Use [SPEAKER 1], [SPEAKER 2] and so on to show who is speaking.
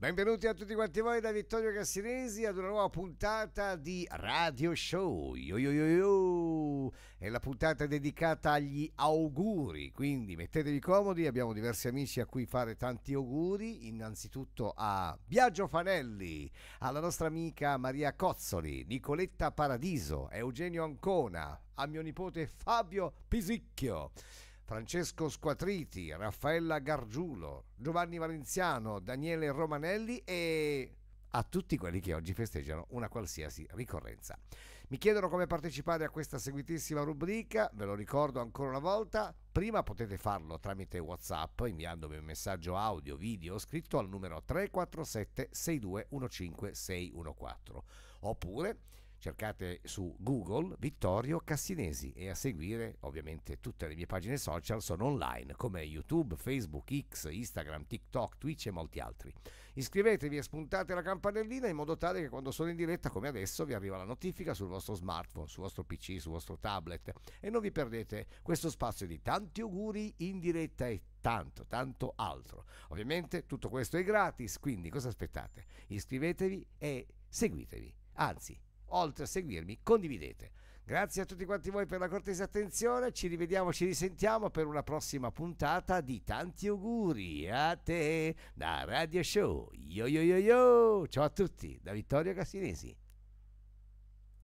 [SPEAKER 1] Benvenuti a tutti quanti voi da Vittorio Cassinesi ad una nuova puntata di Radio Show. Yo, yo, yo, yo. È la puntata dedicata agli auguri, quindi mettetevi comodi, abbiamo diversi amici a cui fare tanti auguri, innanzitutto a Biagio Fanelli, alla nostra amica Maria Cozzoli, Nicoletta Paradiso, Eugenio Ancona, a mio nipote Fabio Pisicchio. Francesco Squatriti, Raffaella Gargiulo, Giovanni Valenziano, Daniele Romanelli e a tutti quelli che oggi festeggiano una qualsiasi ricorrenza. Mi chiedono come partecipare a questa seguitissima rubrica, ve lo ricordo ancora una volta, prima potete farlo tramite Whatsapp inviandomi un messaggio audio, video scritto al numero 347 6215614 oppure cercate su Google Vittorio Cassinesi e a seguire ovviamente tutte le mie pagine social sono online come YouTube, Facebook, X, Instagram, TikTok, Twitch e molti altri. Iscrivetevi e spuntate la campanellina in modo tale che quando sono in diretta come adesso vi arriva la notifica sul vostro smartphone, sul vostro PC, sul vostro tablet e non vi perdete questo spazio di tanti auguri in diretta e tanto, tanto altro. Ovviamente tutto questo è gratis, quindi cosa aspettate? Iscrivetevi e seguitevi. Anzi, Oltre a seguirmi, condividete. Grazie a tutti quanti voi per la cortese attenzione, ci rivediamo, ci risentiamo per una prossima puntata di tanti auguri a te da Radio Show. Yo yo yo yo! Ciao a tutti da Vittorio Cassinesi.